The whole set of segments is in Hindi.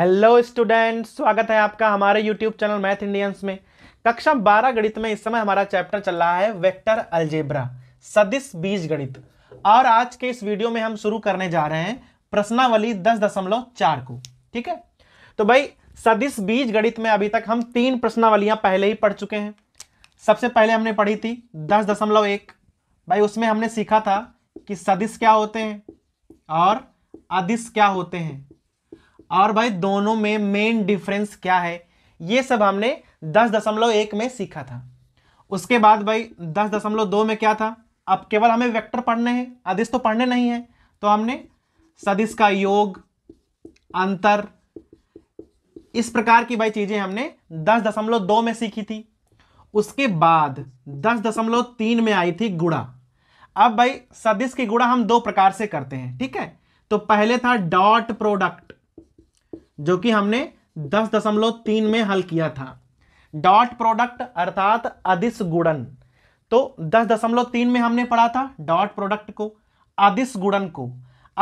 हेलो स्टूडेंट स्वागत है आपका हमारे यूट्यूब चैनल मैथ इंडियंस में कक्षा बारह गणित में इस समय हमारा चैप्टर चल रहा है वेक्टर अल्जेब्रा सदिश बीज गणित और आज के इस वीडियो में हम शुरू करने जा रहे हैं प्रश्नावली दस दशमलव चार को ठीक है तो भाई सदिश बीज गणित में अभी तक हम तीन प्रश्नावलियां पहले ही पढ़ चुके हैं सबसे पहले हमने पढ़ी थी दस दशमलव एक भाई उसमें हमने सीखा था कि सदिश क्या होते हैं और अदिश क्या होते हैं और भाई दोनों में मेन डिफरेंस क्या है ये सब हमने दस दशमलव एक में सीखा था उसके बाद भाई दस दशमलव दो में क्या था अब केवल हमें वेक्टर पढ़ने हैं अदिश तो पढ़ने नहीं है तो हमने सदिश का योग अंतर इस प्रकार की भाई चीज़ें हमने दस दशमलव दो में सीखी थी उसके बाद दस दशमलव तीन में आई थी गुड़ा अब भाई सदिश की गुड़ा हम दो प्रकार से करते हैं ठीक है तो पहले था डॉट प्रोडक्ट जो कि हमने दस दशमलव तीन में हल किया था डॉट प्रोडक्ट अर्थात अधिस गुणन तो दस दशमलव तीन में हमने पढ़ा था डॉट प्रोडक्ट को अधिस गुणन को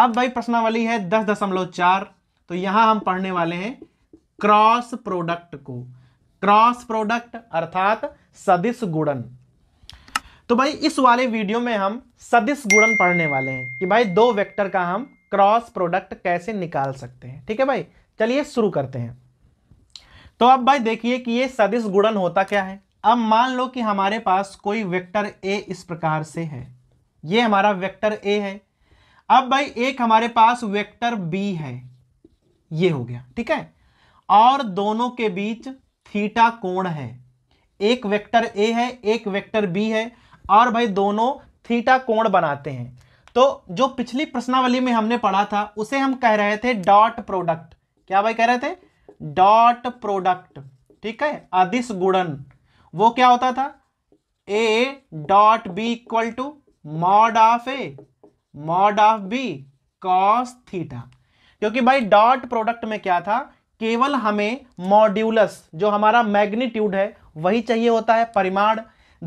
अब भाई प्रश्नावली है दस दशमलव चार तो यहां हम पढ़ने वाले हैं क्रॉस प्रोडक्ट को क्रॉस प्रोडक्ट अर्थात सदिश गुणन तो भाई इस वाले वीडियो में हम सदिश गुणन पढ़ने वाले हैं कि भाई दो वेक्टर का हम क्रॉस प्रोडक्ट कैसे निकाल सकते हैं ठीक है भाई चलिए शुरू करते हैं तो अब भाई देखिए कि ये सदिश गुणन होता क्या है अब मान लो कि हमारे पास कोई वेक्टर ए इस प्रकार से है ये हमारा वेक्टर ए है अब भाई एक हमारे पास वेक्टर बी है ये हो गया ठीक है और दोनों के बीच थीटा कोण है एक वेक्टर ए है एक वेक्टर बी है और भाई दोनों थीटा कोण बनाते हैं तो जो पिछली प्रश्नावली में हमने पढ़ा था उसे हम कह रहे थे डॉट प्रोडक्ट क्या भाई कह रहे थे डॉट प्रोडक्ट ठीक है अधिस गुणन वो क्या होता था A dot B equal to mod of A mod of B cos theta क्योंकि भाई डॉट प्रोडक्ट में क्या था केवल हमें मॉड्यूलस जो हमारा मैग्नीट्यूड है वही चाहिए होता है परिमाण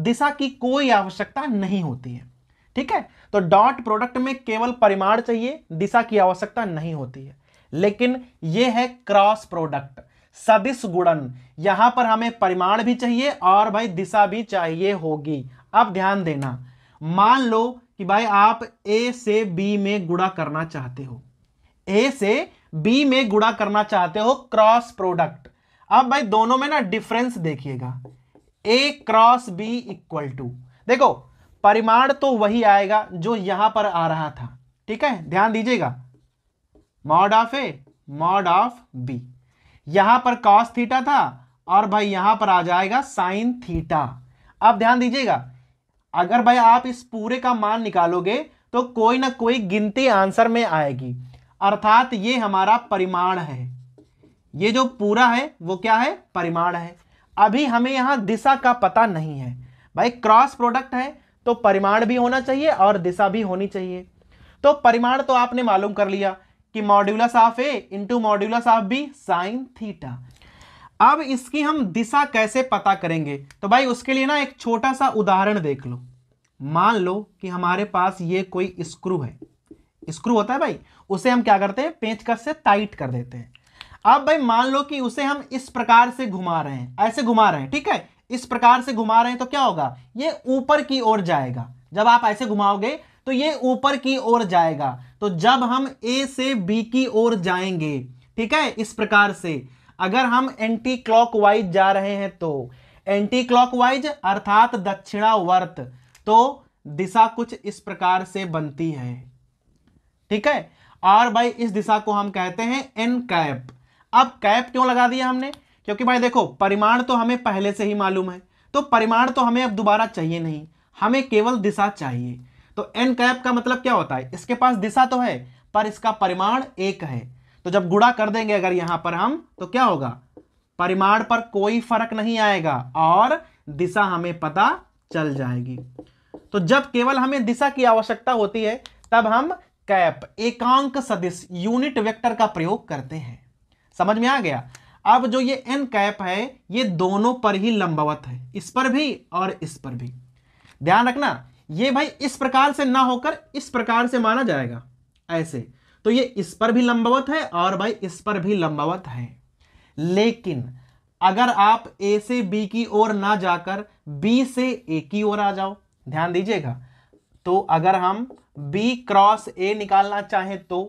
दिशा की कोई आवश्यकता नहीं होती है ठीक है तो डॉट प्रोडक्ट में केवल परिमाण चाहिए दिशा की आवश्यकता नहीं होती है लेकिन यह है क्रॉस प्रोडक्ट सदिश गुणन यहां पर हमें परिमाण भी चाहिए और भाई दिशा भी चाहिए होगी अब ध्यान देना मान लो कि भाई आप ए से बी में गुणा करना चाहते हो ए से बी में गुणा करना चाहते हो क्रॉस प्रोडक्ट अब भाई दोनों में ना डिफरेंस देखिएगा A cross B equal to देखो परिमाण तो वही आएगा जो यहां पर आ रहा था ठीक है ध्यान दीजिएगा mod of A mod of B यहां पर कॉस थीटा था और भाई यहां पर आ जाएगा साइन थीटा अब ध्यान दीजिएगा अगर भाई आप इस पूरे का मान निकालोगे तो कोई ना कोई गिनती आंसर में आएगी अर्थात ये हमारा परिमाण है ये जो पूरा है वो क्या है परिमाण है अभी हमें यहां दिशा का पता नहीं है भाई क्रॉस प्रोडक्ट है तो परिमाण भी होना चाहिए और दिशा भी होनी चाहिए तो परिमाण तो आपने मालूम कर लिया कि modulus of A into modulus of B sine theta अब इसकी हम दिशा कैसे पता करेंगे तो भाई उसके लिए ना एक छोटा सा उदाहरण देख लो मान लो कि हमारे पास ये कोई स्क्रू है स्क्रू होता है भाई उसे हम क्या करते हैं पेंचकस से टाइट कर देते हैं अब भाई मान लो कि उसे हम इस प्रकार से घुमा रहे हैं ऐसे घुमा रहे हैं ठीक है इस प्रकार से घुमा रहे हैं तो क्या होगा ये ऊपर की ओर जाएगा जब आप ऐसे घुमाओगे तो ये ऊपर की ओर जाएगा तो जब हम ए से बी की ओर जाएंगे ठीक है इस प्रकार से अगर हम एंटी क्लॉकवाइज जा रहे हैं तो एंटी क्लॉकवाइज अर्थात दक्षिणावर्त तो दिशा कुछ इस प्रकार से बनती है ठीक है और भाई इस दिशा को हम कहते हैं एन कैप अब कैप क्यों लगा दिया हमने क्योंकि भाई देखो परिमाण तो हमें पहले से ही मालूम है तो परिमाण तो हमें अब दोबारा चाहिए नहीं हमें केवल दिशा चाहिए तो एन कैप का मतलब क्या होता है इसके पास दिशा तो है पर इसका परिमाण एक है तो जब गुड़ा कर देंगे अगर यहां पर हम तो क्या होगा परिमाण पर कोई फर्क नहीं आएगा और दिशा हमें पता चल जाएगी तो जब केवल हमें दिशा की आवश्यकता होती है तब हम कैप एकांक सदिश यूनिट वेक्टर का प्रयोग करते हैं समझ में आ गया अब जो ये एन कैप है ये दोनों पर ही लंबवत है इस पर भी और इस पर भी ध्यान रखना ये भाई इस प्रकार से ना होकर इस प्रकार से माना जाएगा ऐसे तो ये इस पर भी लंबवत है और भाई इस पर भी लंबवत है लेकिन अगर आप ए से बी की ओर ना जाकर बी से ए की ओर आ जाओ ध्यान दीजिएगा तो अगर हम बी क्रॉस ए निकालना चाहें तो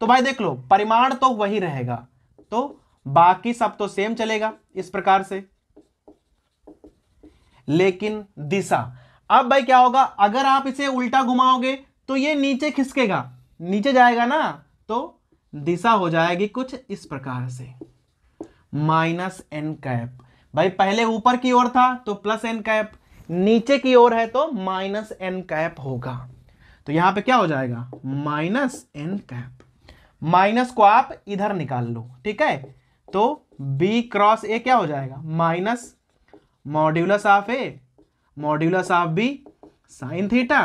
तो भाई देख लो परिमाण तो वही रहेगा तो बाकी सब तो सेम चलेगा इस प्रकार से लेकिन दिशा अब भाई क्या होगा अगर आप इसे उल्टा घुमाओगे तो ये नीचे खिसकेगा नीचे जाएगा ना तो दिशा हो जाएगी कुछ इस प्रकार से माइनस एन कैप भाई पहले ऊपर की ओर था तो प्लस एन कैप नीचे की ओर है तो माइनस एन कैप होगा तो यहां पे क्या हो जाएगा माइनस एन कैप माइनस को आप इधर निकाल लो ठीक है तो बी क्रॉस ए क्या हो जाएगा minus modulus of A modulus of B sine theta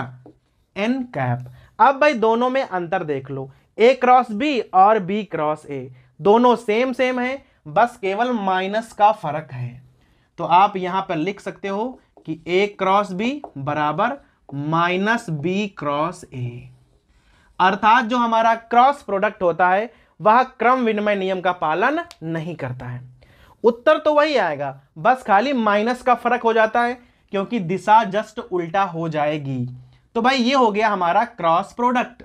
N cap अब भाई दोनों में अंतर देख लो ए क्रॉस बी और बी क्रॉस ए दोनों सेम सेम है बस केवल माइनस का फर्क है तो आप यहां पर लिख सकते हो कि ए क्रॉस बी बराबर माइनस बी क्रॉस ए अर्थात जो हमारा क्रॉस प्रोडक्ट होता है वह क्रम विनिमय नियम का पालन नहीं करता है उत्तर तो वही आएगा बस खाली माइनस का फर्क हो जाता है क्योंकि दिशा जस्ट उल्टा हो जाएगी तो भाई ये हो गया हमारा क्रॉस प्रोडक्ट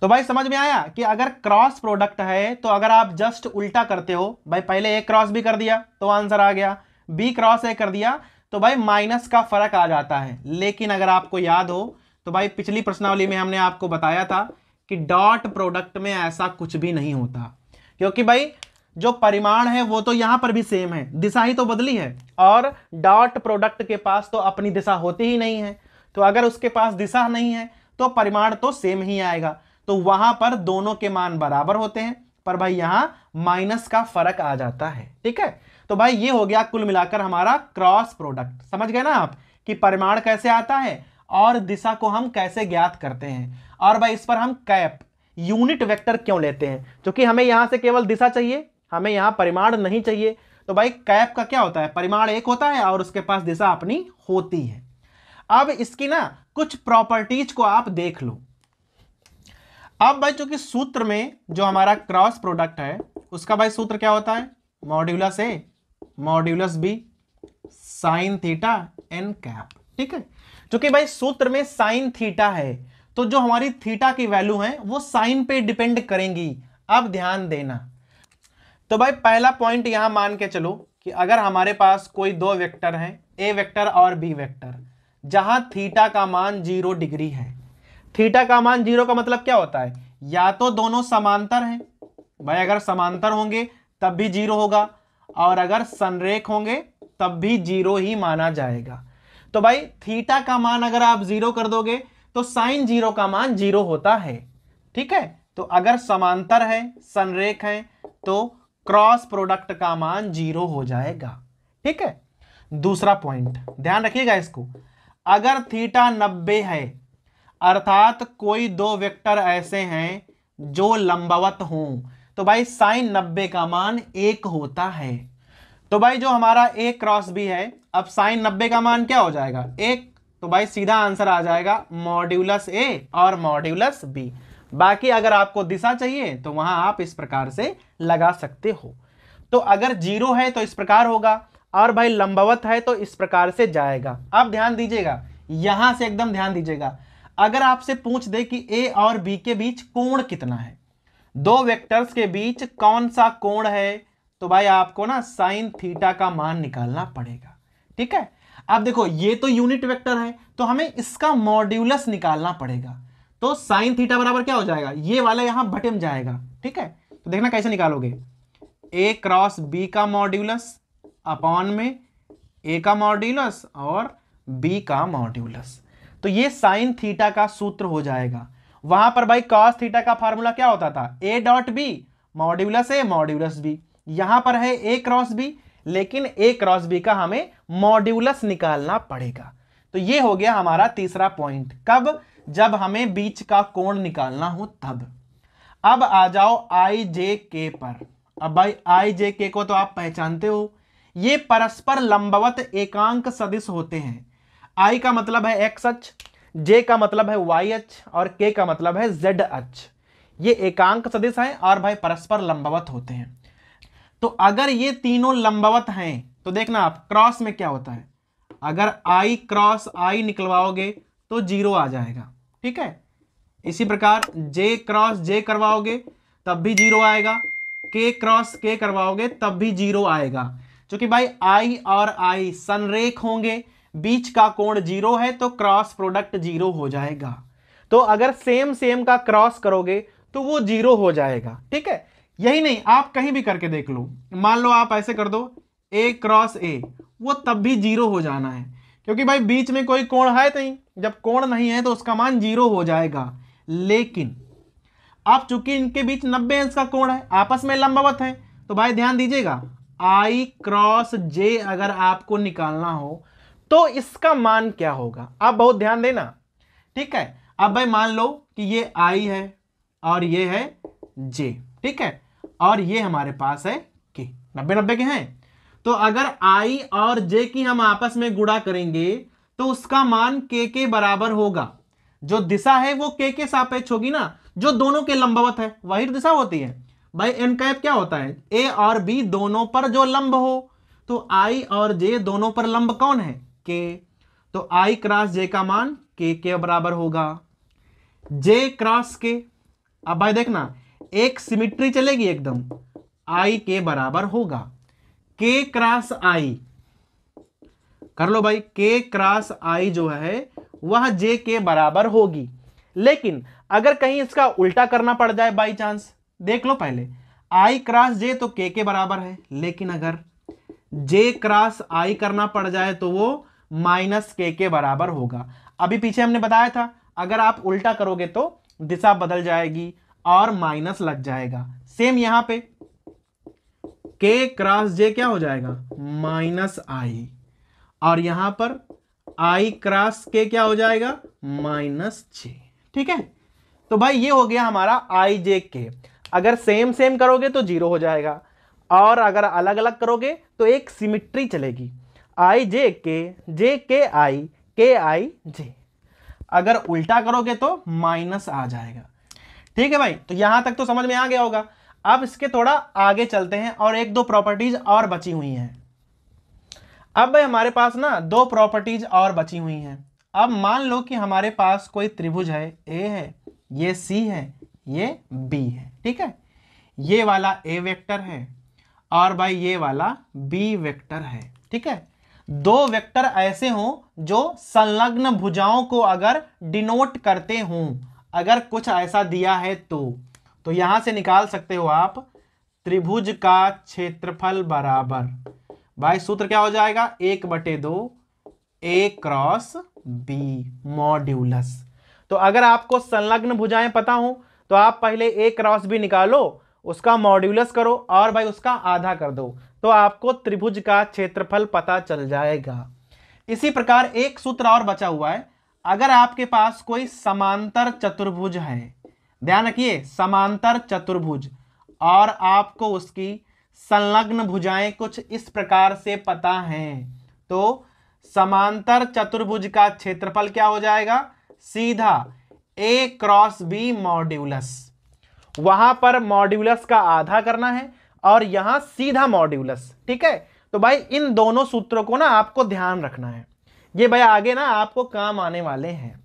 तो भाई समझ में आया कि अगर क्रॉस प्रोडक्ट है तो अगर आप जस्ट उल्टा करते हो भाई पहले ए क्रॉस भी कर दिया तो आंसर आ गया बी क्रॉस ए कर दिया तो भाई माइनस का फर्क आ जाता है लेकिन अगर आपको याद हो तो भाई पिछली प्रश्नावली में हमने आपको बताया था कि डॉट प्रोडक्ट में ऐसा कुछ भी नहीं होता क्योंकि भाई जो परिमाण है वो तो यहां पर भी सेम है दिशा ही तो बदली है और डॉट प्रोडक्ट के पास तो अपनी दिशा होती ही नहीं है तो अगर उसके पास दिशा नहीं है तो परिमाण तो सेम ही आएगा तो वहां पर दोनों के मान बराबर होते हैं पर भाई यहां माइनस का फर्क आ जाता है ठीक है तो भाई ये हो गया कुल मिलाकर हमारा क्रॉस प्रोडक्ट समझ गए ना आप कि परिमाण कैसे आता है और दिशा को हम कैसे ज्ञात करते हैं और भाई इस पर हम कैप यूनिट वेक्टर क्यों लेते हैं क्योंकि हमें यहां से केवल दिशा चाहिए हमें यहां परिमाण नहीं चाहिए तो भाई कैप का क्या होता है परिमाण एक होता है और उसके पास दिशा अपनी होती है अब इसकी ना कुछ प्रॉपर्टीज को आप देख लो अब भाई चूंकि सूत्र में जो हमारा क्रॉस प्रोडक्ट है उसका भाई सूत्र क्या होता है modulus A modulus B sine theta N cap ठीक है चूंकि भाई सूत्र में साइन थीटा है तो जो हमारी थीटा की वैल्यू है वो साइन पे डिपेंड करेंगी अब ध्यान देना तो भाई पहला पॉइंट यहां मान के चलो कि अगर हमारे पास कोई दो वेक्टर हैं ए वेक्टर और बी वेक्टर जहां थीटा का मान जीरो डिग्री है थीटा का मान जीरो का मतलब क्या होता है या तो दोनों समांतर हैं भाई अगर समांतर होंगे तब भी जीरो होगा और अगर संरेख होंगे तब भी जीरो ही माना जाएगा तो भाई थीटा का मान अगर आप जीरो कर दोगे तो साइन जीरो का मान जीरो होता है ठीक है तो अगर समांतर है संरेख है तो क्रॉस प्रोडक्ट का मान जीरो हो जाएगा ठीक है दूसरा पॉइंट ध्यान रखिएगा इसको अगर थीटा नब्बे है अर्थात कोई दो वेक्टर ऐसे हैं जो लंबवत हों तो भाई साइन नब्बे का मान एक होता है तो भाई जो हमारा ए क्रॉस बी है अब साइन नब्बे का मान क्या हो जाएगा एक तो भाई सीधा आंसर आ जाएगा मॉड्यूलस ए और मॉड्यूलस बी बाकी अगर आपको दिशा चाहिए तो वहां आप इस प्रकार से लगा सकते हो तो अगर जीरो है तो इस प्रकार होगा और भाई लंबवत है तो इस प्रकार से जाएगा अब ध्यान दीजिएगा यहां से एकदम ध्यान दीजिएगा अगर आपसे पूछ दे कि ए और बी के बीच कोण कितना है दो वेक्टर्स के बीच कौन सा कोण है तो भाई आपको ना साइन थीटा का मान निकालना पड़ेगा ठीक है अब देखो ये तो यूनिट वेक्टर है तो हमें इसका मॉड्यूलस निकालना पड़ेगा तो साइन थीटा बराबर क्या हो जाएगा ये वाला यहां भटम जाएगा ठीक है तो देखना कैसे निकालोगे ए क्रॉस बी का मॉड्यूलस अपॉन में ए का मॉड्यूलस और बी का मॉड्यूलस तो ये साइन थीटा का सूत्र हो जाएगा वहां पर भाई कॉस थीटा का फार्मूला क्या होता था A dot B modulus A modulus B यहां पर है ए क्रॉस बी लेकिन ए क्रॉस बी का हमें मॉड्यूलस निकालना पड़ेगा तो ये हो गया हमारा तीसरा पॉइंट कब जब हमें बीच का कोण निकालना हो तब अब आ जाओ आई जे के पर अब भाई आई जे के को तो आप पहचानते हो ये परस्पर लंबवत एकांक सदिश होते हैं आई का मतलब है एक्स अच जे का मतलब है वाई अच और के का मतलब है जेड अच ये एकांक सदिश हैं और भाई परस्पर लंबवत होते हैं तो अगर ये तीनों लंबवत हैं तो देखना आप क्रॉस में क्या होता है अगर आई क्रॉस आई निकलवाओगे तो जीरो आ जाएगा ठीक है इसी प्रकार जे क्रॉस जे करवाओगे तब भी जीरो आएगा के क्रॉस के करवाओगे तब भी जीरो आएगा क्योंकि भाई आई और आई सनरेख होंगे बीच का कोण जीरो है तो क्रॉस प्रोडक्ट जीरो हो जाएगा तो अगर सेम सेम का क्रॉस करोगे तो वो जीरो हो जाएगा ठीक है यही नहीं आप कहीं भी करके देख लो मान लो आप ऐसे कर दो ए क्रॉस ए वो तब भी जीरो हो जाना है क्योंकि भाई बीच में कोई कोण है नहीं तो जब कोण नहीं है तो उसका मान जीरो हो जाएगा लेकिन आप चूंकि इनके बीच नब्बे अंश का कोण है आपस में लंबावत है तो भाई ध्यान दीजिएगा आई क्रॉस जे अगर आपको निकालना हो तो इसका मान क्या होगा आप बहुत ध्यान देना ठीक है अब भाई मान लो कि ये आई है और ये है जे ठीक है और ये हमारे पास है के नब्बे नब्बे के हैं तो अगर आई और जे की हम आपस में गुड़ा करेंगे तो उसका मान के के बराबर होगा जो दिशा है वो के के सापेक्ष होगी ना जो दोनों के लंबवत है वही दिशा होती है भाई एन कैप क्या होता है ए और बी दोनों पर जो लंब हो तो आई और जे दोनों पर लंब कौन है के तो आई क्रॉस जे का मान के के बराबर होगा जे क्रॉस के अब भाई देखना एक सिमिट्री चलेगी एकदम आई के बराबर होगा के क्रॉस आई कर लो भाई के क्रॉस आई जो है वह जे के बराबर होगी लेकिन अगर कहीं इसका उल्टा करना पड़ जाए बाई चांस देख लो पहले आई क्रॉस जे तो के के बराबर है लेकिन अगर जे क्रॉस आई करना पड़ जाए तो वो माइनस के के बराबर होगा अभी पीछे हमने बताया था अगर आप उल्टा करोगे तो दिशा बदल जाएगी और माइनस लग जाएगा सेम यहां पे के क्रॉस जे क्या हो जाएगा माइनस आई और यहां पर आई क्रॉस के क्या हो जाएगा माइनस जे ठीक है तो भाई ये हो गया हमारा आई जे के अगर सेम सेम करोगे तो जीरो हो जाएगा और अगर अलग अलग करोगे तो एक सिमिट्री चलेगी आई जे के जे के आई के आई जे अगर उल्टा करोगे तो माइनस आ जाएगा ठीक है भाई तो यहां तक तो समझ में आ गया होगा अब इसके थोड़ा आगे चलते हैं और एक दो प्रॉपर्टीज और बची हुई हैं अब भाई हमारे पास ना दो प्रॉपर्टीज और बची हुई हैं अब मान लो कि हमारे पास कोई त्रिभुज है ए है ये सी है ये बी है ठीक है ये वाला ए वेक्टर है और भाई ये वाला बी वेक्टर है ठीक है दो वेक्टर ऐसे हों जो संलग्न भुजाओं को अगर डिनोट करते हों अगर कुछ ऐसा दिया है तो तो यहां से निकाल सकते हो आप त्रिभुज का क्षेत्रफल बराबर भाई सूत्र क्या हो जाएगा एक बटे दो ए क्रॉस बी मॉड्यूलस तो अगर आपको संलग्न भुजाएं पता हो तो आप पहले ए क्रॉस बी निकालो उसका मॉड्यूलस करो और भाई उसका आधा कर दो तो आपको त्रिभुज का क्षेत्रफल पता चल जाएगा इसी प्रकार एक सूत्र और बचा हुआ है अगर आपके पास कोई समांतर चतुर्भुज है ध्यान रखिए समांतर चतुर्भुज और आपको उसकी संलग्न भुजाएं कुछ इस प्रकार से पता हैं तो समांतर चतुर्भुज का क्षेत्रफल क्या हो जाएगा सीधा ए क्रॉस बी मॉड्यूलस वहां पर मॉड्यूलस का आधा करना है और यहां सीधा मॉड्यूलस ठीक है तो भाई इन दोनों सूत्रों को ना आपको ध्यान रखना है ये भाई आगे ना आपको काम आने वाले हैं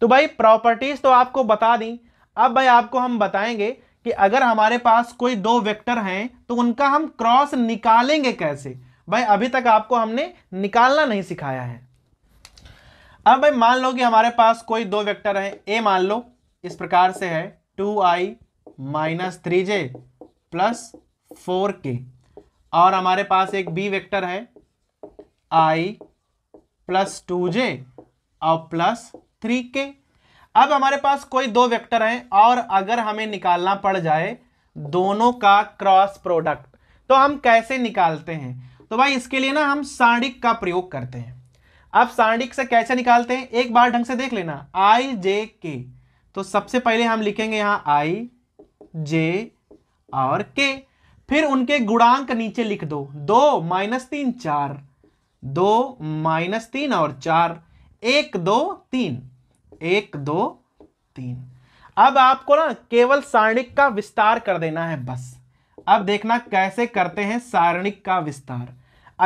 तो भाई प्रॉपर्टीज तो आपको बता दी अब भाई आपको हम बताएंगे कि अगर हमारे पास कोई दो वेक्टर हैं तो उनका हम क्रॉस निकालेंगे कैसे भाई अभी तक आपको हमने निकालना नहीं सिखाया है अब भाई मान लो कि हमारे पास कोई दो वेक्टर हैं ए मान लो इस प्रकार से है two I minus three J plus four K और हमारे पास एक बी वेक्टर है आई प्लस टू जे और प्लस थ्री के अब हमारे पास कोई दो वेक्टर हैं और अगर हमें निकालना पड़ जाए दोनों का क्रॉस प्रोडक्ट तो हम कैसे निकालते हैं तो भाई इसके लिए ना हम साणिक का प्रयोग करते हैं अब साणिक से कैसे निकालते हैं एक बार ढंग से देख लेना आई जे के तो सबसे पहले हम लिखेंगे यहां आई जे और के फिर उनके गुणांक नीचे लिख दो दो माइनस तीन चार दो माइनस तीन और चार एक दो तीन एक दो तीन अब आपको ना केवल सारणिक का विस्तार कर देना है बस अब देखना कैसे करते हैं सारणिक का विस्तार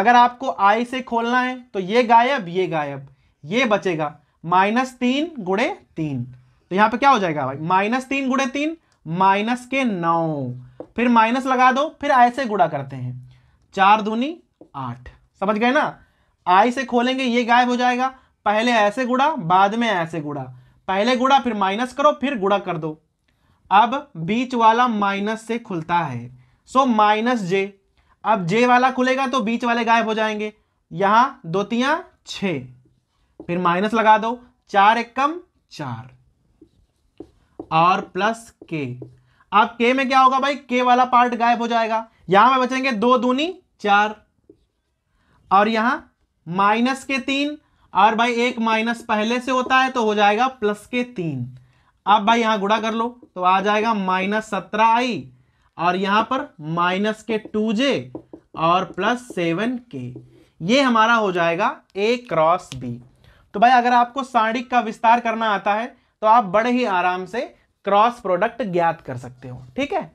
अगर आपको आई से खोलना है तो ये गायब ये गायब ये बचेगा माइनस तीन गुड़े तीन तो यहां पे क्या हो जाएगा भाई माइनस तीन गुड़े तीन माइनस के नौ फिर माइनस लगा दो फिर ऐसे गुड़ा करते हैं चार दूनी आठ समझ गए ना आई से खोलेंगे ये गायब हो जाएगा पहले ऐसे गुड़ा बाद में ऐसे गुड़ा पहले गुड़ा फिर माइनस करो फिर गुड़ा कर दो अब बीच वाला माइनस से खुलता है सो माइनस जे अब जे वाला खुलेगा तो बीच वाले गायब हो जाएंगे यहां दो तिया छ फिर माइनस लगा दो चार एक कम चार और प्लस के अब के में क्या होगा भाई के वाला पार्ट गायब हो जाएगा यहां में बचेंगे दो दूनी चार और यहां माइनस के तीन और भाई एक माइनस पहले से होता है तो हो जाएगा प्लस के तीन अब भाई यहाँ गुड़ा कर लो तो आ जाएगा माइनस सत्रह आई और यहां पर माइनस के टू जे और प्लस सेवन के ये हमारा हो जाएगा ए क्रॉस बी तो भाई अगर आपको साड़ी का विस्तार करना आता है तो आप बड़े ही आराम से क्रॉस प्रोडक्ट ज्ञात कर सकते हो ठीक है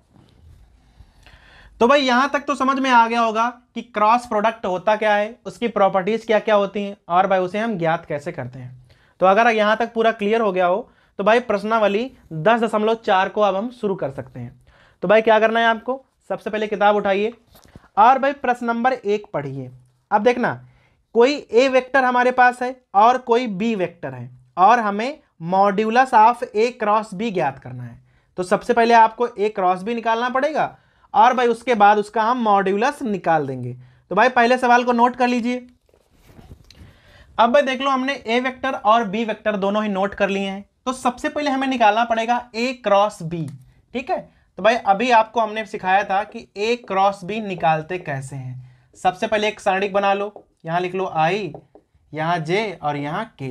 तो भाई यहां तक तो समझ में आ गया होगा कि क्रॉस प्रोडक्ट होता क्या है उसकी प्रॉपर्टीज क्या क्या होती हैं और भाई उसे हम ज्ञात कैसे करते हैं तो अगर यहां तक पूरा क्लियर हो गया हो तो भाई प्रश्नावली दस दशमलव चार को अब हम शुरू कर सकते हैं तो भाई क्या करना है आपको सबसे पहले किताब उठाइए और भाई प्रश्न नंबर एक पढ़िए अब देखना कोई ए वेक्टर हमारे पास है और कोई बी वेक्टर है और हमें modulus of A cross B ज्ञात करना है तो सबसे पहले आपको ए क्रॉस बी निकालना पड़ेगा और भाई उसके बाद उसका हम मॉड्यूलस निकाल देंगे तो भाई पहले सवाल को नोट कर लीजिए अब भाई देख लो हमने ए वेक्टर और बी वेक्टर दोनों ही नोट कर लिए हैं तो सबसे पहले हमें निकालना पड़ेगा ए क्रॉस बी ठीक है तो भाई अभी आपको हमने सिखाया था कि ए क्रॉस बी निकालते कैसे हैं सबसे पहले एक सारणिक बना लो यहां लिख लो आई यहां जे और यहां के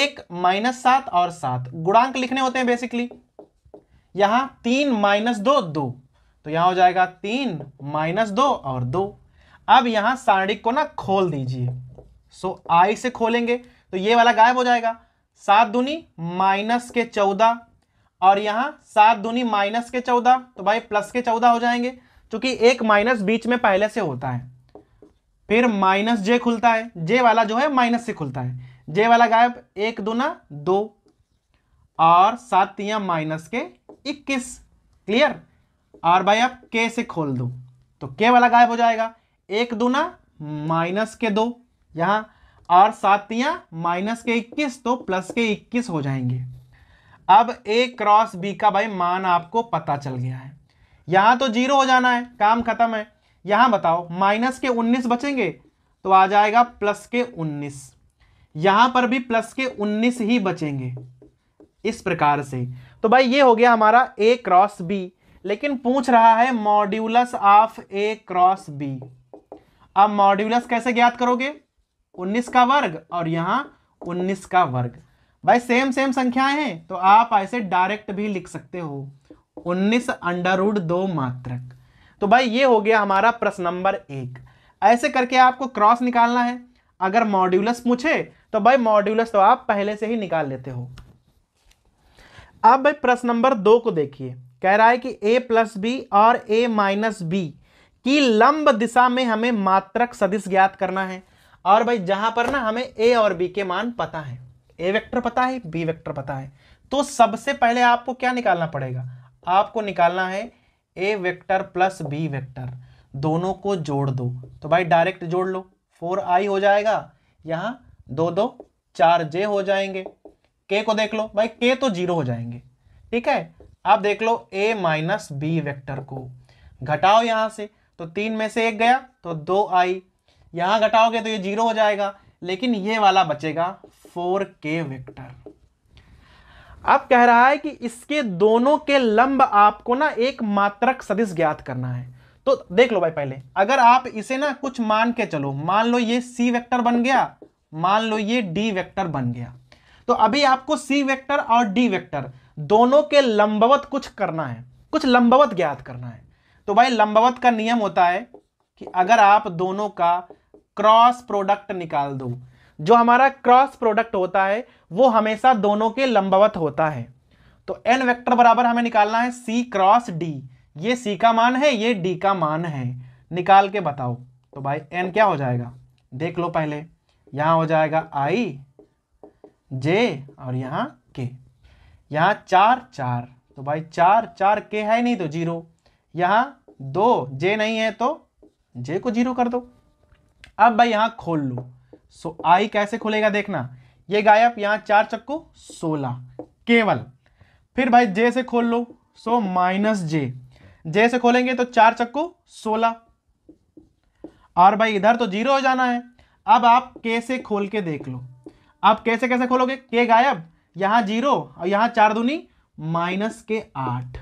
एक माइनस सात और सात गुणांक लिखने होते हैं बेसिकली यहां तीन माइनस दो दो तो यहां हो जाएगा तीन माइनस दो और दो अब यहां सारणिक को ना खोल दीजिए सो आई से खोलेंगे तो ये वाला गायब हो जाएगा सात दुनी माइनस के चौदह और यहां सात दुनी माइनस के चौदह तो भाई प्लस के चौदह हो जाएंगे चूंकि एक माइनस बीच में पहले से होता है फिर माइनस जे खुलता है जे वाला जो है माइनस से खुलता है जे वाला गायब एक दुना दो और सात तिया माइनस के इक्कीस क्लियर आर बाई आप के से खोल दो तो के वाला गायब हो जाएगा एक दूना माइनस के दो यहां आर सातियाँ माइनस के इक्कीस तो प्लस के इक्कीस हो जाएंगे अब ए क्रॉस बी का भाई मान आपको पता चल गया है यहां तो जीरो हो जाना है काम खत्म है यहां बताओ माइनस के उन्नीस बचेंगे तो आ जाएगा प्लस के उन्नीस यहां पर भी प्लस के उन्नीस ही बचेंगे इस प्रकार से तो भाई ये हो गया हमारा ए क्रॉस बी लेकिन पूछ रहा है modulus of A cross B अब मॉड्यूलस कैसे ज्ञात करोगे 19 का वर्ग और यहां 19 का वर्ग भाई सेम सेम संख्याएं हैं तो आप ऐसे डायरेक्ट भी लिख सकते हो 19 उड दो मात्रक तो भाई ये हो गया हमारा प्रश्न नंबर एक ऐसे करके आपको क्रॉस निकालना है अगर मॉड्यूलस पूछे तो भाई मॉड्यूलस तो आप पहले से ही निकाल लेते हो अब भाई प्रश्न नंबर दो को देखिए कह रहा है कि a प्लस बी और a माइनस बी की लंब दिशा में हमें मात्रक सदिश ज्ञात करना है और भाई जहां पर ना हमें a और b के मान पता है a वेक्टर पता है b वेक्टर पता है तो सबसे पहले आपको क्या निकालना पड़ेगा आपको निकालना है a vector plus b vector दोनों को जोड़ दो तो भाई डायरेक्ट जोड़ लो फोर आई हो जाएगा यहाँ दो दो चार जे हो जाएंगे के को देख लो भाई के तो जीरो हो जाएंगे ठीक है अब देख लो ए माइनस बी वैक्टर को घटाओ यहां से तो तीन में से एक गया तो दो आई यहां घटाओगे तो ये जीरो हो जाएगा लेकिन ये वाला बचेगा फोर के वैक्टर अब कह रहा है कि इसके दोनों के लंब आपको ना एक मात्रक सदिश ज्ञात करना है तो देख लो भाई पहले अगर आप इसे ना कुछ मान के चलो मान लो ये सी वेक्टर बन गया मान लो ये डी वेक्टर बन गया तो अभी आपको सी वेक्टर और डी वेक्टर दोनों के लंबवत कुछ करना है कुछ लंबवत ज्ञात करना है तो भाई लंबवत का नियम होता है कि अगर आप दोनों का क्रॉस प्रोडक्ट निकाल दो जो हमारा क्रॉस प्रोडक्ट होता है वो हमेशा दोनों के लंबवत होता है तो एन वेक्टर बराबर हमें निकालना है सी क्रॉस डी ये सी का मान है ये डी का मान है निकाल के बताओ तो भाई एन क्या हो जाएगा देख लो पहले यहां हो जाएगा आई जे और यहां के यहाँ चार चार तो भाई चार चार के है नहीं तो जीरो यहाँ दो जे नहीं है तो जे को जीरो कर दो अब भाई यहाँ खोल लो सो आई कैसे खुलेगा देखना ये गायब यहाँ चार चक्को सोलह केवल फिर भाई जे से खोल लो सो माइनस जे जे से खोलेंगे तो चार चक्को सोलह और भाई इधर तो जीरो हो जाना है अब आप के से खोल के देख लो आप कैसे कैसे खोलोगे के गायब यहां जीरो और यहां चार दूनी माइनस के आठ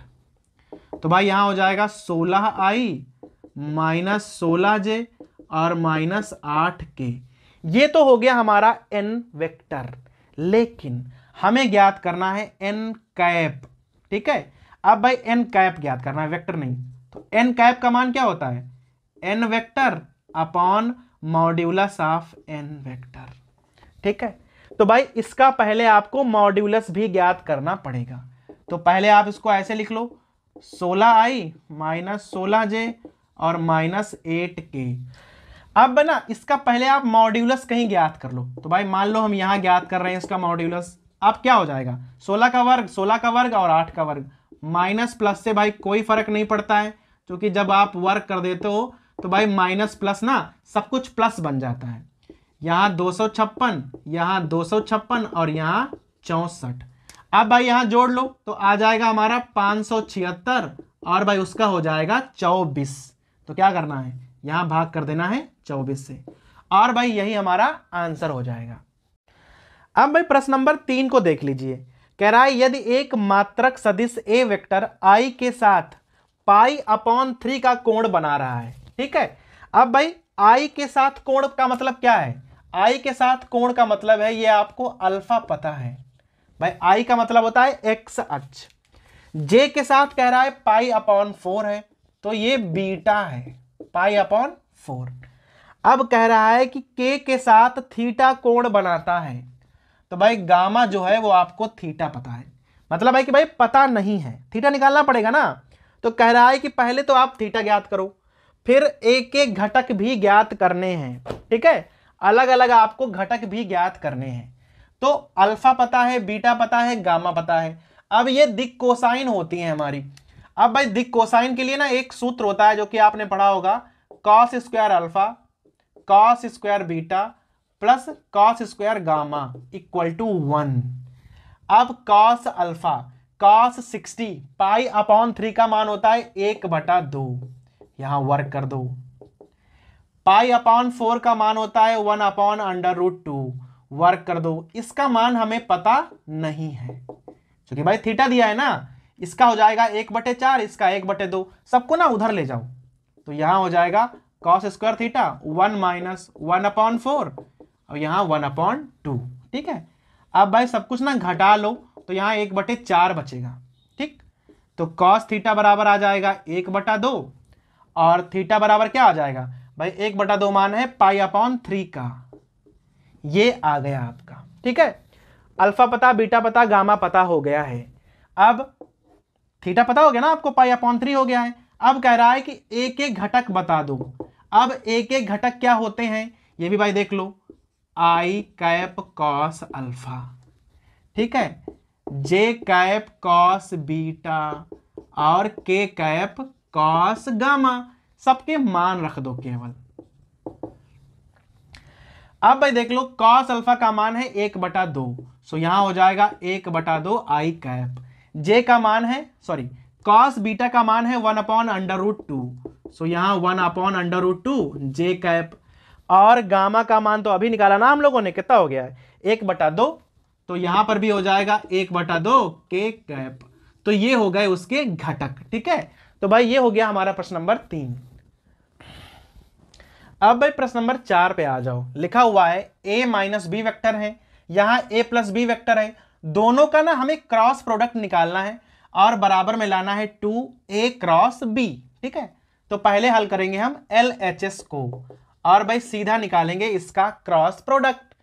तो भाई यहां हो जाएगा सोलह आई माइनस सोलह जे और माइनस आठ के ये तो हो गया हमारा एन वेक्टर लेकिन हमें ज्ञात करना है एन कैप ठीक है अब भाई एन कैप ज्ञात करना है वेक्टर नहीं तो एन कैप का मान क्या होता है N vector upon modulus of N vector ठीक है तो भाई इसका पहले आपको मॉड्यूलस भी ज्ञात करना पड़ेगा तो पहले आप इसको ऐसे लिख लो सोलह आई माइनस सोलह जे और माइनस एट के अब ना इसका पहले आप मॉड्यूलस कहीं ज्ञात कर लो तो भाई मान लो हम यहां ज्ञात कर रहे हैं इसका मॉड्यूलस अब क्या हो जाएगा सोलह का वर्ग सोलह का वर्ग और आठ का वर्ग माइनस प्लस से भाई कोई फर्क नहीं पड़ता है क्योंकि जब आप वर्क कर देते हो तो भाई माइनस प्लस ना सब कुछ प्लस बन जाता है यहाँ दो सौ छप्पन यहाँ दो सौ छप्पन और यहां चौसठ अब भाई यहां जोड़ लो तो आ जाएगा हमारा पांच सौ छिहत्तर और भाई उसका हो जाएगा चौबीस तो क्या करना है यहाँ भाग कर देना है चौबीस से और भाई यही हमारा आंसर हो जाएगा अब भाई प्रश्न नंबर तीन को देख लीजिए कह रहा है यदि एक मात्रक सदिश ए वेक्टर आई के साथ पाई अपॉन थ्री का कोण बना रहा है ठीक है अब भाई आई के साथ कोण का मतलब क्या है आई के साथ कोण का मतलब है ये आपको अल्फा पता है भाई आई का मतलब होता है एक्स अक्ष जे के साथ कह रहा है पाई अपॉन फोर है तो ये बीटा है पाई अपॉन फोर अब कह रहा है कि के के साथ थीटा कोण बनाता है तो भाई गामा जो है वो आपको थीटा पता है मतलब है कि भाई पता नहीं है थीटा निकालना पड़ेगा ना तो कह रहा है कि पहले तो आप थीटा ज्ञात करो फिर एक एक घटक भी ज्ञात करने हैं ठीक है अलग अलग आपको घटक भी ज्ञात करने हैं तो अल्फा पता है बीटा पता है गामा पता है अब ये दिक कोसाइन होती है हमारी अब भाई दिक कोसाइन के लिए ना एक सूत्र होता है जो कि आपने पढ़ा होगा cos square alpha cos square beta plus cos square gamma equal to one अब cos alpha cos sixty pi upon three का मान होता है एक बटा दो यहां वर्क कर दो पाई अपॉन फोर का मान होता है one upon under root two work कर दो इसका मान हमें पता नहीं है क्योंकि भाई थीटा दिया है ना इसका हो जाएगा एक बटे चार इसका एक बटे दो सबको ना उधर ले जाओ तो यहां हो जाएगा cos square theta one minus one upon four और यहां वन अपॉन टू ठीक है अब भाई सब कुछ ना घटा लो तो यहां एक बटे चार बचेगा ठीक तो कॉस थीटा बराबर आ जाएगा एक बटा दो और थीटा बराबर क्या आ जाएगा भाई एक बटा दो मान है पाई अपॉन थ्री का ये आ गया आपका ठीक है अल्फा पता बीटा पता गामा पता हो गया है अब थीटा पता हो गया ना आपको पाई अपॉन थ्री हो गया है अब कह रहा है कि एक एक घटक बता दो अब एक एक घटक क्या होते हैं ये भी भाई देख लो आई कैप कॉस अल्फा ठीक है जे कैप कॉस बीटा और के कैप कॉस गामा सबके मान रख दो केवल अब भाई देख लो कॉस अल्फा का मान है एक बटा दो सो यहां हो जाएगा एक बटा दो आई कैप जे का मान है सॉरी कॉस बीटा का मान है one upon under root two so यहां one upon under root two J cap और गामा का मान तो अभी निकाला ना हम लोगों ने कितना हो गया है एक बटा दो तो यहां पर भी हो जाएगा एक बटा दो के कैप तो ये हो गए उसके घटक ठीक है तो भाई ये हो गया हमारा प्रश्न नंबर तीन अब भाई प्रश्न नंबर चार पे आ जाओ लिखा हुआ है ए माइनस बी वैक्टर है यहाँ ए प्लस बी वैक्टर है दोनों का ना हमें क्रॉस प्रोडक्ट निकालना है और बराबर में लाना है टू ए क्रॉस बी ठीक है तो पहले हल करेंगे हम एल एच एस को और भाई सीधा निकालेंगे इसका क्रॉस प्रोडक्ट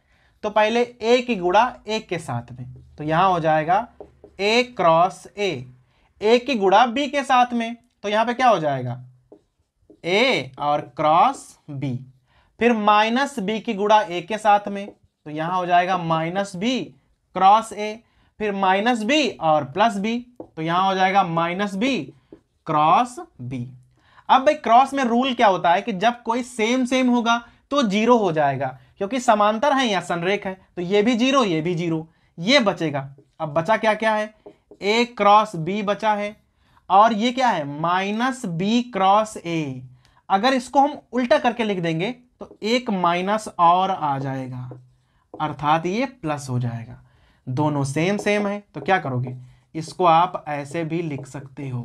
तो पहले ए की गुड़ा ए के साथ में तो यहाँ हो जाएगा ए क्रॉस ए ए की गुड़ा बी के साथ में तो यहाँ पे क्या हो जाएगा ए और क्रॉस बी फिर माइनस बी की गुड़ा ए के साथ में तो यहां हो जाएगा माइनस बी क्रॉस ए फिर माइनस बी और प्लस बी तो यहां हो जाएगा माइनस बी क्रॉस बी अब भाई क्रॉस में रूल क्या होता है कि जब कोई सेम सेम होगा तो जीरो हो जाएगा क्योंकि समांतर है या संरेख है तो ये भी जीरो ये भी जीरो ये बचेगा अब बचा क्या क्या है ए क्रॉस बी बचा है और ये क्या है माइनस बी क्रॉस ए अगर इसको हम उल्टा करके लिख देंगे तो एक माइनस और आ जाएगा अर्थात ये प्लस हो जाएगा दोनों सेम सेम है तो क्या करोगे इसको आप ऐसे भी लिख सकते हो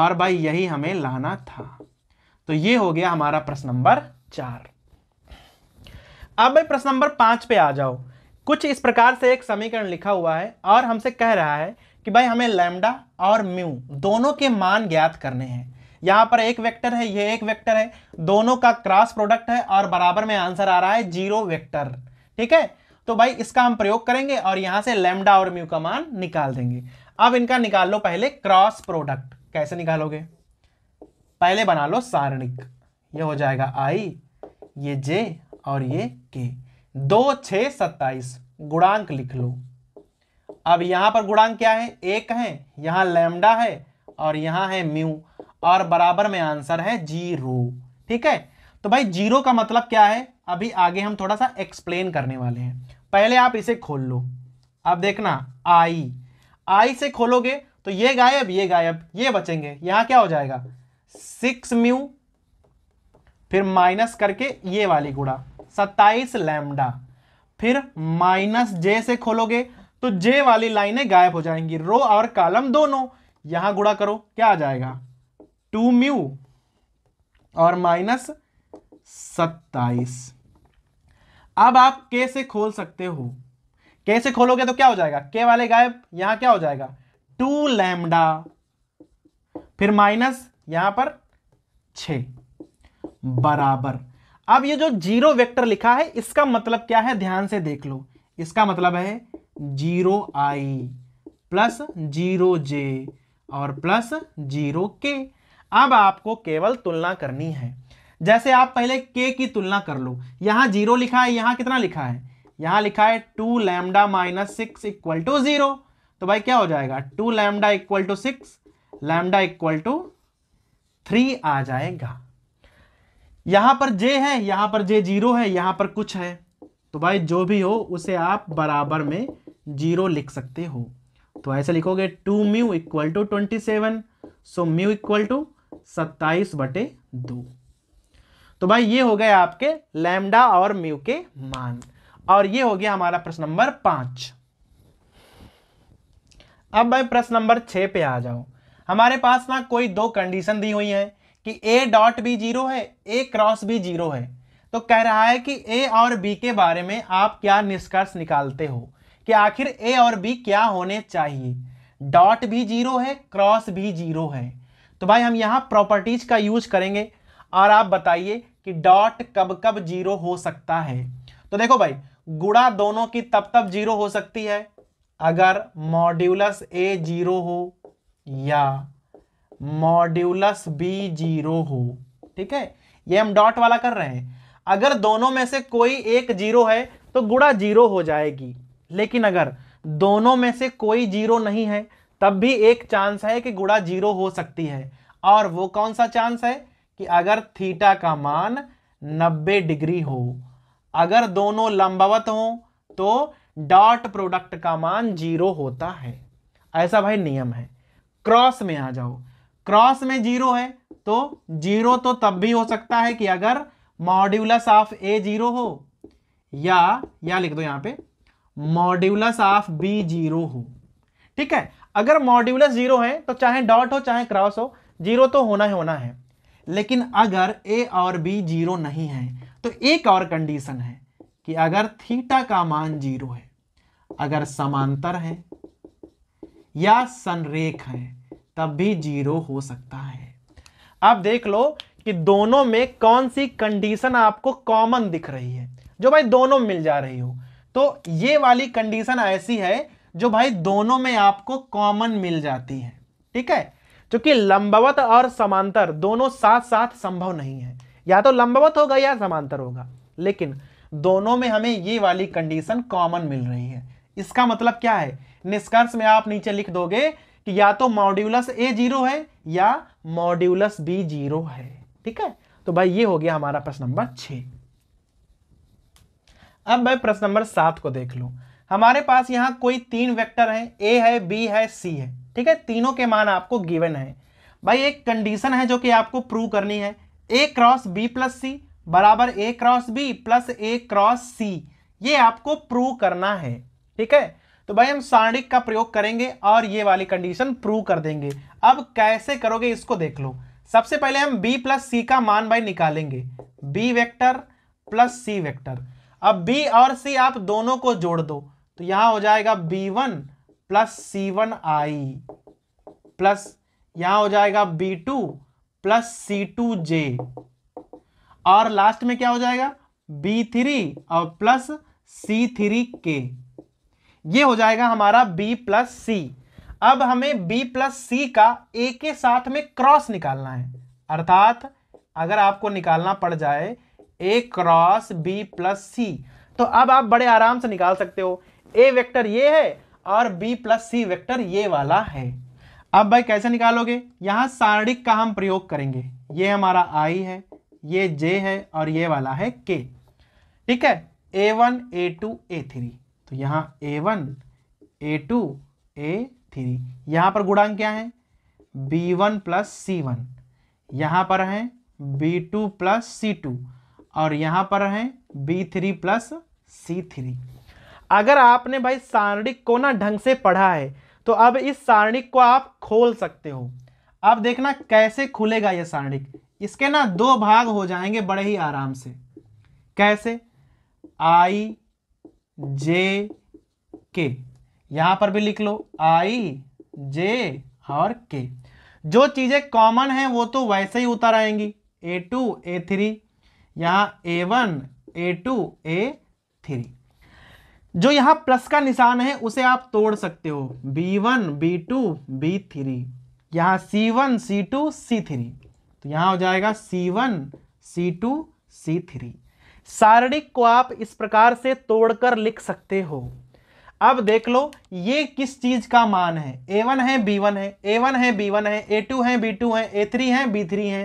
और भाई यही हमें लाना था तो ये हो गया हमारा प्रश्न नंबर चार अब भाई प्रश्न नंबर पांच पे आ जाओ कुछ इस प्रकार से एक समीकरण लिखा हुआ है और हमसे कह रहा है कि भाई हमें लैमडा और म्यू दोनों के मान ज्ञात करने हैं यहां पर एक वेक्टर है ये एक वेक्टर है दोनों का क्रॉस प्रोडक्ट है और बराबर में आंसर आ रहा है जीरो वेक्टर ठीक है तो भाई इसका हम प्रयोग करेंगे और यहां से लेमडा और म्यू का मान निकाल देंगे अब इनका निकाल लो पहले क्रॉस प्रोडक्ट कैसे निकालोगे पहले बना लो सारणिक ये हो जाएगा आई ये जे और ये के दो छ सत्ताईस गुणांक लिख लो अब यहां पर गुणांक क्या है एक है यहां लेमडा है और यहां है म्यू और बराबर में आंसर है जीरो ठीक है तो भाई जीरो का मतलब क्या है अभी आगे हम थोड़ा सा एक्सप्लेन करने वाले हैं पहले आप इसे खोल लो अब देखना आई आई से खोलोगे तो ये गायब ये गायब ये बचेंगे यहां क्या हो जाएगा सिक्स म्यू फिर माइनस करके ये वाली गुड़ा सत्ताईस लैमडा फिर माइनस जे से खोलोगे तो जे वाली लाइनें गायब हो जाएंगी रो और कॉलम दोनों यहां गुड़ा करो क्या आ जाएगा टू म्यू और माइनस सत्ताईस अब आप के से खोल सकते हो के से खोलोगे तो क्या हो जाएगा के वाले गायब यहां क्या हो जाएगा टू लैमडा फिर माइनस यहां पर छ बराबर अब ये जो जीरो वेक्टर लिखा है इसका मतलब क्या है ध्यान से देख लो इसका मतलब है zero I plus zero J और प्लस जीरो के अब आपको केवल तुलना करनी है जैसे आप पहले के की तुलना कर लो यहां जीरो लिखा है यहां कितना लिखा है यहां लिखा है two lambda minus six equal to zero तो भाई क्या हो जाएगा two lambda equal to six lambda equal to three आ जाएगा यहां पर जे है यहां पर जे जीरो है यहां पर कुछ है तो भाई जो भी हो उसे आप बराबर में जीरो लिख सकते हो तो ऐसे लिखोगे two mu equal to twenty seven so mu equal to सत्ताईस बटे दो तो भाई ये हो गए आपके लैमडा और म्यू के मान और ये हो गया हमारा प्रश्न नंबर पांच अब भाई प्रश्न नंबर छह पे आ जाओ हमारे पास ना कोई दो कंडीशन दी हुई है कि ए डॉट बी जीरो है ए क्रॉस बी जीरो है तो कह रहा है कि ए और बी के बारे में आप क्या निष्कर्ष निकालते हो कि आखिर ए और बी क्या होने चाहिए डॉट भी जीरो है क्रॉस भी जीरो है तो भाई हम यहाँ प्रॉपर्टीज का यूज करेंगे और आप बताइए कि डॉट कब कब जीरो हो सकता है तो देखो भाई गुड़ा दोनों की तब तब जीरो हो सकती है अगर मॉड्यूलस ए जीरो हो या मॉड्यूलस बी जीरो हो ठीक है ये हम डॉट वाला कर रहे हैं अगर दोनों में से कोई एक जीरो है तो गुड़ा जीरो हो जाएगी लेकिन अगर दोनों में से कोई जीरो नहीं है तब भी एक चांस है कि गुड़ा जीरो हो सकती है और वो कौन सा चांस है कि अगर थीटा का मान 90 डिग्री हो अगर दोनों लंबवत हो तो डॉट प्रोडक्ट का मान जीरो होता है ऐसा भाई नियम है क्रॉस में आ जाओ क्रॉस में जीरो है तो जीरो तो तब भी हो सकता है कि अगर मॉड्यूलस ऑफ ए जीरो हो या या लिख दो यहां पे मॉड्यूलस ऑफ बी जीरो हो ठीक है अगर मॉड्यूलस जीरो है तो चाहे डॉट हो चाहे क्रॉस हो जीरो तो होना ही होना है लेकिन अगर ए और बी जीरो नहीं है तो एक और कंडीशन है कि अगर थीटा का मान जीरो है अगर समांतर है या संरेख है तब भी जीरो हो सकता है आप देख लो कि दोनों में कौन सी कंडीशन आपको कॉमन दिख रही है जो भाई दोनों मिल जा रही हो तो ये वाली कंडीशन ऐसी है जो भाई दोनों में आपको कॉमन मिल जाती है ठीक है क्योंकि लंबवत और समांतर दोनों साथ साथ संभव नहीं है या तो लंबवत होगा या समांतर होगा लेकिन दोनों में हमें ये वाली कंडीशन कॉमन मिल रही है इसका मतलब क्या है निष्कर्ष में आप नीचे लिख दोगे कि या तो मॉड्यूलस ए जीरो है या मॉड्यूलस बी जीरो है ठीक है तो भाई ये हो गया हमारा प्रश्न नंबर छ अब भाई प्रश्न नंबर सात को देख लो हमारे पास यहाँ कोई तीन वेक्टर हैं ए है बी है सी है ठीक है तीनों के मान आपको गिवन है भाई एक कंडीशन है जो कि आपको प्रूव करनी है A cross B plus C बराबर A cross B plus A cross C ये आपको प्रूव करना है ठीक है तो भाई हम सारणिक का प्रयोग करेंगे और ये वाली कंडीशन प्रूव कर देंगे अब कैसे करोगे इसको देख लो सबसे पहले हम b प्लस सी का मान भाई निकालेंगे b vector plus C vector अब b और c आप दोनों को जोड़ दो तो यहां हो जाएगा B one plus C one I plus यहां हो जाएगा B two plus C two J और लास्ट में क्या हो जाएगा बी थ्री और प्लस सी थ्री के ये हो जाएगा हमारा बी प्लस सी अब हमें बी प्लस सी का ए के साथ में क्रॉस निकालना है अर्थात अगर आपको निकालना पड़ जाए A cross B plus C तो अब आप बड़े आराम से निकाल सकते हो ए वेक्टर ये है और बी प्लस सी वेक्टर ये वाला है अब भाई कैसे निकालोगे यहां सारणिक का हम प्रयोग करेंगे ये हमारा आई है ये जे है और ये वाला है के ठीक है A one A two A three तो यहां A one A two A three यहां पर गुणांक क्या है B one plus C one यहां पर है B two plus C two और यहां पर है B three plus C three अगर आपने भाई सारणिक को ना ढंग से पढ़ा है तो अब इस सारणिक को आप खोल सकते हो अब देखना कैसे खुलेगा ये सारणिक इसके ना दो भाग हो जाएंगे बड़े ही आराम से कैसे आई जे के यहां पर भी लिख लो आई जे और के जो चीज़ें कॉमन हैं वो तो वैसे ही उतर आएंगी ए टू ए थ्री यहां A one A two A three जो यहां प्लस का निशान है उसे आप तोड़ सकते हो B one B two B three यहां C one C two C three तो यहां हो जाएगा C one C two C three सारणिक को आप इस प्रकार से तोड़कर लिख सकते हो अब देख लो ये किस चीज का मान है ए वन है बी वन है ए वन है बी वन है ए टू है बी टू है ए थ्री है बी थ्री है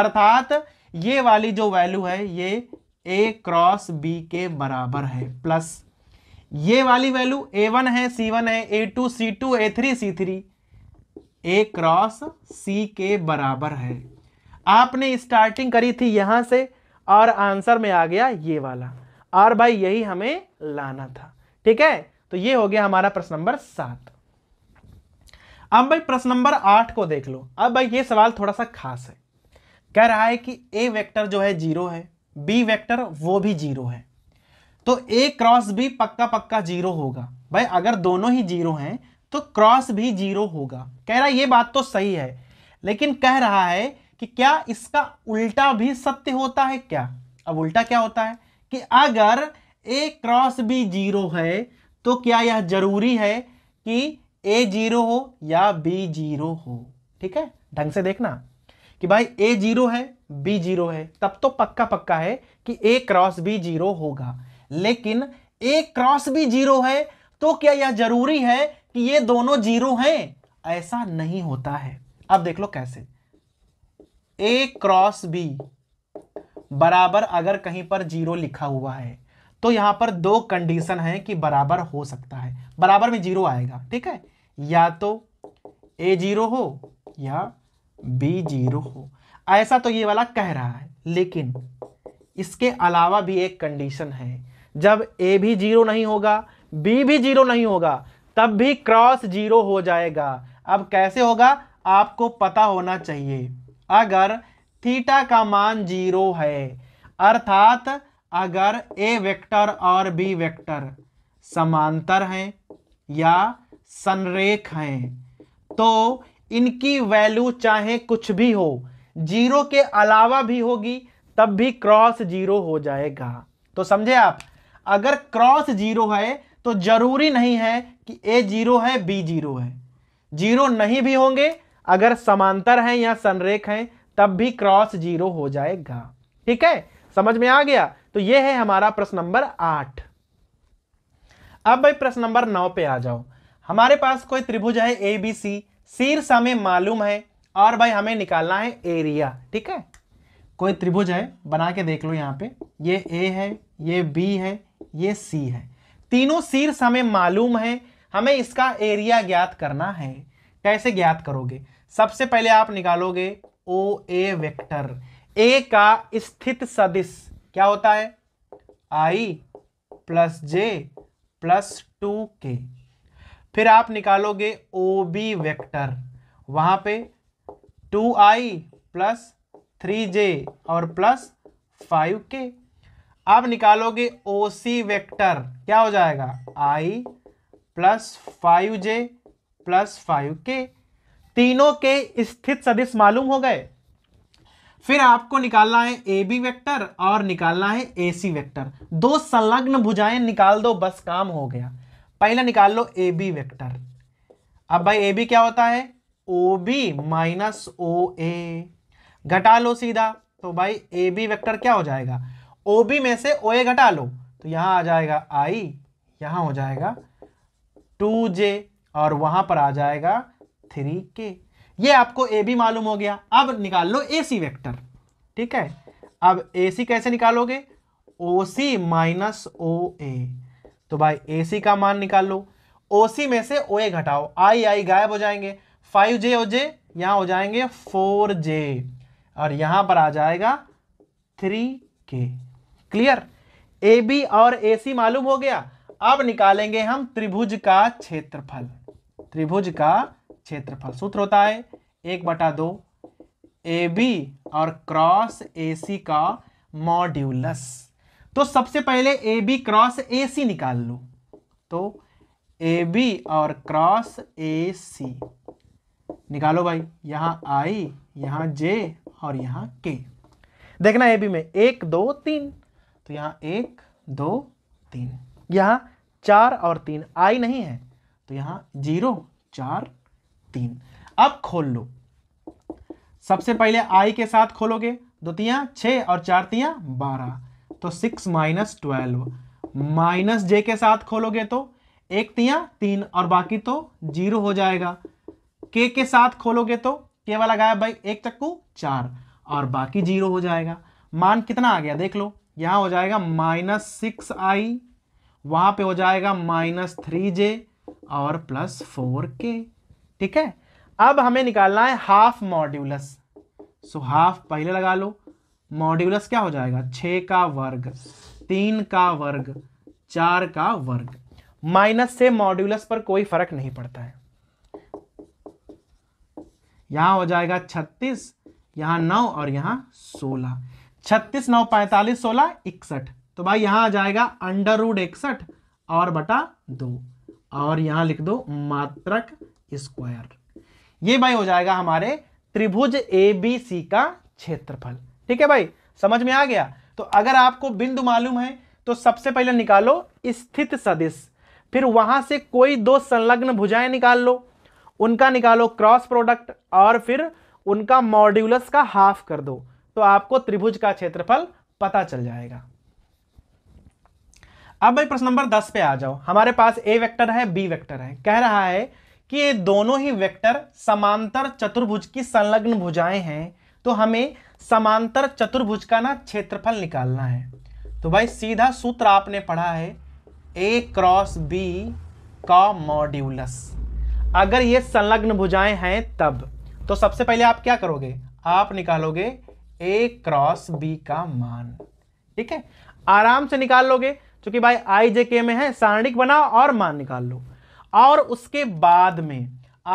अर्थात ये वाली जो वैल्यू है ये ए क्रॉस बी के बराबर है प्लस ये वाली वैल्यू ए वन है सी वन है A two C two A three C three A cross C के बराबर है आपने स्टार्टिंग करी थी यहां से और आंसर में आ गया ये वाला और भाई यही हमें लाना था ठीक है तो ये हो गया हमारा प्रश्न नंबर सात अब भाई प्रश्न नंबर आठ को देख लो अब भाई ये सवाल थोड़ा सा खास है कह रहा है कि ए वेक्टर जो है जीरो है बी वेक्टर वो भी जीरो है तो ए क्रॉस भी पक्का पक्का जीरो होगा भाई अगर दोनों ही जीरो हैं तो क्रॉस भी जीरो होगा कह रहा ये बात तो सही है लेकिन कह रहा है कि क्या इसका उल्टा भी सत्य होता है क्या अब उल्टा क्या होता है कि अगर ए क्रॉस बी जीरो है तो क्या यह जरूरी है कि ए जीरो हो या बी जीरो हो ठीक है ढंग से देखना कि भाई ए जीरो है बी जीरो है तब तो पक्का पक्का है कि ए क्रॉस बी जीरो होगा लेकिन ए क्रॉस भी जीरो है तो क्या यह जरूरी है कि ये दोनों जीरो हैं ऐसा नहीं होता है अब देख लो कैसे ए क्रॉस बी बराबर अगर कहीं पर जीरो लिखा हुआ है तो यहां पर दो कंडीशन है कि बराबर हो सकता है बराबर में जीरो आएगा ठीक है या तो ए जीरो हो या बी जीरो हो ऐसा तो ये वाला कह रहा है लेकिन इसके अलावा भी एक कंडीशन है जब ए भी जीरो नहीं होगा बी भी जीरो नहीं होगा तब भी क्रॉस जीरो हो जाएगा अब कैसे होगा आपको पता होना चाहिए अगर थीटा का मान जीरो है अर्थात अगर ए वेक्टर और बी वेक्टर समांतर हैं या संरेख हैं तो इनकी वैल्यू चाहे कुछ भी हो जीरो के अलावा भी होगी तब भी क्रॉस जीरो हो जाएगा तो समझे आप अगर क्रॉस जीरो है तो जरूरी नहीं है कि ए जीरो है बी जीरो है जीरो नहीं भी होंगे अगर समांतर हैं या संरेख हैं तब भी क्रॉस जीरो हो जाएगा ठीक है समझ में आ गया तो यह है हमारा प्रश्न नंबर आठ अब भाई प्रश्न नंबर नौ पे आ जाओ हमारे पास कोई त्रिभुज है ए बी सी शीर्ष हमें मालूम है और भाई हमें निकालना है एरिया ठीक है कोई त्रिभुज है बना के देख लो यहाँ पे ये ए है ये बी है ये सी है तीनों शीर्ष हमें मालूम है हमें इसका एरिया ज्ञात करना है कैसे ज्ञात करोगे सबसे पहले आप निकालोगे ओ ए वेक्टर ए का स्थित सदिश क्या होता है I plus J plus two के फिर आप निकालोगे ओ बी वेक्टर वहां पे two I plus three J और प्लस फाइव के आप निकालोगे ओ सी वेक्टर क्या हो जाएगा I plus five J plus five के तीनों के स्थित सदिश मालूम हो गए फिर आपको निकालना है ए बी वैक्टर और निकालना है ए सी वैक्टर दो संलग्न भुजाएं निकाल दो बस काम हो गया पहले निकाल लो ए बी वैक्टर अब भाई ए बी क्या होता है ओ बी माइनस ओ ए घटा लो सीधा तो भाई ए बी वैक्टर क्या हो जाएगा ओ बी में से ओ ए घटा लो तो यहां आ जाएगा आई यहां हो जाएगा टू जे और वहां पर आ जाएगा थ्री के ये आपको ए बी मालूम हो गया अब निकाल लो ए सी वैक्टर ठीक है अब ए सी कैसे निकालोगे ओ सी माइनस ओ ए तो भाई ए सी का मान निकाल लो ओ सी में से ओ ए घटाओ आई आई गायब हो जाएंगे फाइव जे ओ जे यहां हो जाएंगे फोर जे और यहां पर आ जाएगा थ्री के क्लियर ए बी और ए सी मालूम हो गया अब निकालेंगे हम त्रिभुज का क्षेत्रफल त्रिभुज का क्षेत्रफल सूत्र होता है एक बटा दो ए बी और क्रॉस ए सी का मॉड्यूलस तो सबसे पहले ए बी क्रॉस ए सी निकाल लो तो ए बी और क्रॉस ए सी निकालो भाई यहां आई यहां जे और यहां के देखना ए बी में एक दो तीन तो यहाँ एक दो तीन यहाँ चार और तीन आई नहीं है तो यहाँ जीरो चार तीन अब खोल लो सबसे पहले आई के साथ खोलोगे दो तिया छः और चार तिया बारह तो six minus twelve minus J के साथ खोलोगे तो एक तिया तीन और बाकी तो जीरो हो जाएगा के के साथ खोलोगे तो के वाला गायब भाई एक चक्कू चार और बाकी जीरो हो जाएगा मान कितना आ गया देख लो यहां हो जाएगा माइनस सिक्स आई वहां पे हो जाएगा माइनस थ्री जे और प्लस फोर के ठीक है अब हमें निकालना है हाफ मॉड्यूलस सो हाफ पहले लगा लो मॉड्यूलस क्या हो जाएगा छ का वर्ग तीन का वर्ग चार का वर्ग माइनस से मॉड्यूलस पर कोई फर्क नहीं पड़ता है यहां हो जाएगा छत्तीस यहां नौ और यहां सोलह छत्तीस नौ पैंतालीस सोलह इकसठ तो भाई यहां आ जाएगा अंडर रूड इकसठ और बटा दो और यहां लिख दो मात्रक स्क्वायर ये भाई हो जाएगा हमारे त्रिभुज ए बी सी का क्षेत्रफल ठीक है भाई समझ में आ गया तो अगर आपको बिंदु मालूम है तो सबसे पहले निकालो स्थित सदिश फिर वहां से कोई दो संलग्न भुजाएं निकाल लो उनका निकालो क्रॉस प्रोडक्ट और फिर उनका मॉड्यूलस का हाफ कर दो तो आपको त्रिभुज का क्षेत्रफल पता चल जाएगा अब भाई प्रश्न नंबर दस पे आ जाओ हमारे पास ए वेक्टर है बी वेक्टर है कह रहा है कि ये दोनों ही वेक्टर समांतर चतुर्भुज की संलग्न भुजाएं हैं तो हमें समांतर चतुर्भुज का ना क्षेत्रफल निकालना है तो भाई सीधा सूत्र आपने पढ़ा है ए क्रॉस बी का मॉड्यूलस अगर ये संलग्न भुजाएं हैं तब तो सबसे पहले आप क्या करोगे आप निकालोगे ए क्रॉस बी का मान ठीक है आराम से निकाल लोगे क्योंकि भाई आई जे के में है सारणिक बनाओ और मान निकाल लो और उसके बाद में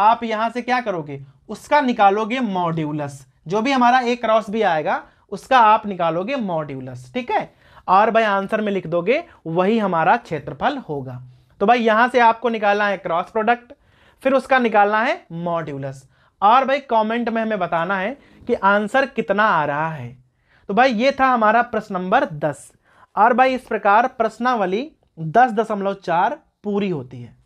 आप यहां से क्या करोगे उसका निकालोगे मॉड्यूलस जो भी हमारा ए क्रॉस बी आएगा उसका आप निकालोगे मॉड्यूलस ठीक है और भाई आंसर में लिख दोगे वही हमारा क्षेत्रफल होगा तो भाई यहां से आपको निकालना है क्रॉस प्रोडक्ट फिर उसका निकालना है मॉड्यूलस और भाई कमेंट में हमें बताना है कि आंसर कितना आ रहा है तो भाई ये था हमारा प्रश्न नंबर दस और भाई इस प्रकार प्रश्नावली दस दशमलव चार पूरी होती है